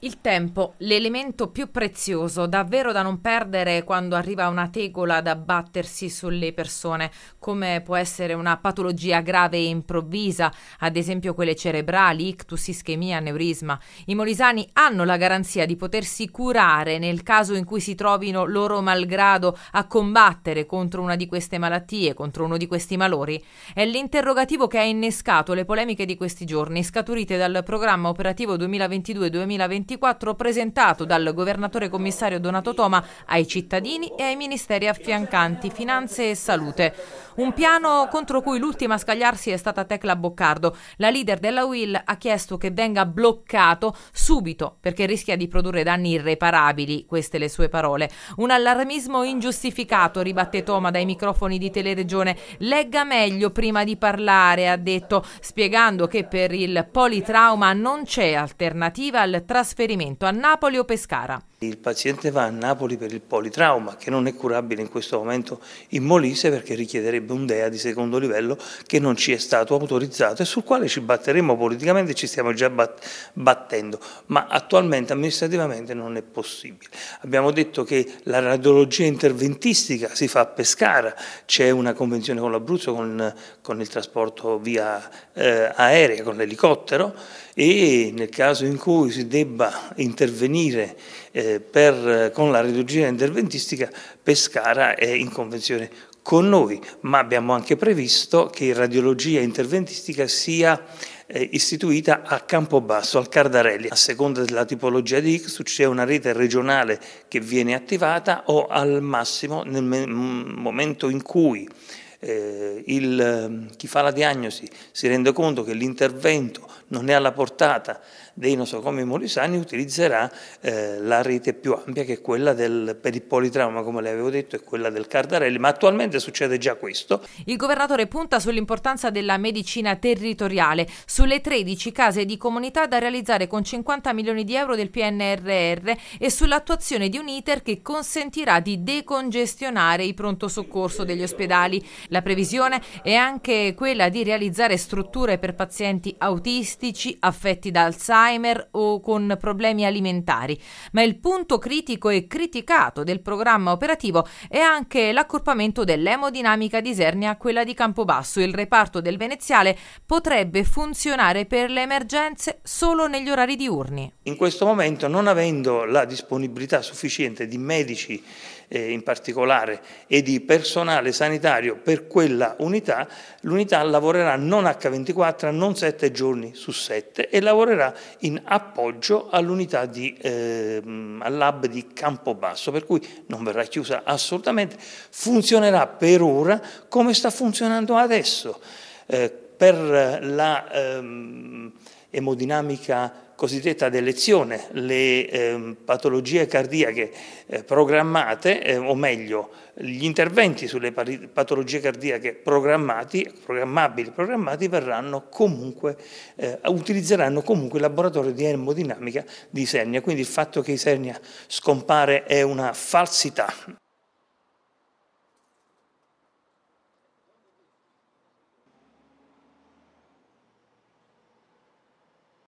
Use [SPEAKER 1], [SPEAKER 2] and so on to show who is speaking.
[SPEAKER 1] Il tempo, l'elemento più prezioso, davvero da non perdere quando arriva una tegola da battersi sulle persone, come può essere una patologia grave e improvvisa, ad esempio quelle cerebrali, ictus, ischemia, neurisma. I molisani hanno la garanzia di potersi curare nel caso in cui si trovino loro malgrado a combattere contro una di queste malattie, contro uno di questi malori. È l'interrogativo che ha innescato le polemiche di questi giorni, scaturite dal programma operativo 2022-2023 presentato dal governatore commissario Donato Toma ai cittadini e ai ministeri affiancanti Finanze e Salute. Un piano contro cui l'ultima a scagliarsi è stata Tecla Boccardo. La leader della UIL ha chiesto che venga bloccato subito perché rischia di produrre danni irreparabili, queste le sue parole. Un allarmismo ingiustificato, ribatte Toma dai microfoni di Teleregione. Legga meglio prima di parlare, ha detto, spiegando che per il politrauma non c'è alternativa al trasferimento trasferimento a Napoli o Pescara.
[SPEAKER 2] Il paziente va a Napoli per il politrauma, che non è curabile in questo momento in Molise perché richiederebbe un DEA di secondo livello che non ci è stato autorizzato e sul quale ci batteremo politicamente e ci stiamo già battendo, ma attualmente amministrativamente non è possibile. Abbiamo detto che la radiologia interventistica si fa a Pescara, c'è una convenzione con l'Abruzzo con, con, il trasporto via eh, aerea, con l'elicottero e nel caso in cui si debba intervenire eh, per, con la reduzione interventistica Pescara è in convenzione con noi, ma abbiamo anche previsto che radiologia interventistica sia eh, istituita a Campobasso, al Cardarelli. A seconda della tipologia di ICSU c'è una rete regionale che viene attivata o al massimo nel mm, momento in cui eh, il, ehm, chi fa la diagnosi si rende conto che l'intervento non è alla portata dei nosocomi molisani, utilizzerà eh, la rete più ampia che è quella del, per il politrauma, come le avevo detto, e quella del Cardarelli, ma attualmente succede già questo.
[SPEAKER 1] Il governatore punta sull'importanza della medicina territoriale, sulle 13 case di comunità da realizzare con 50 milioni di euro del PNRR e sull'attuazione di un iter che consentirà di decongestionare i pronto soccorso degli ospedali. La previsione è anche quella di realizzare strutture per pazienti autistici affetti da Alzheimer o con problemi alimentari, ma il punto critico e criticato del programma operativo è anche l'accorpamento dell'emodinamica di Isernia a quella di Campobasso. Il reparto del Veneziale potrebbe funzionare per le emergenze solo negli orari diurni.
[SPEAKER 2] In questo momento, non avendo la disponibilità sufficiente di medici eh, in particolare e di personale sanitario per quella unità, l'unità lavorerà non H24, non 7 giorni su 7 e lavorerà in appoggio all'unità di, eh, all'hub di Campobasso, per cui non verrà chiusa assolutamente, funzionerà per ora come sta funzionando adesso. Eh, per la... Ehm, emodinamica cosiddetta d'elezione, le eh, patologie cardiache eh, programmate, eh, o meglio, gli interventi sulle patologie cardiache programmati, programmabili, programmati, verranno comunque, eh, utilizzeranno comunque il laboratorio di emodinamica di Sernia. Quindi il fatto che Isernia scompare è una falsità.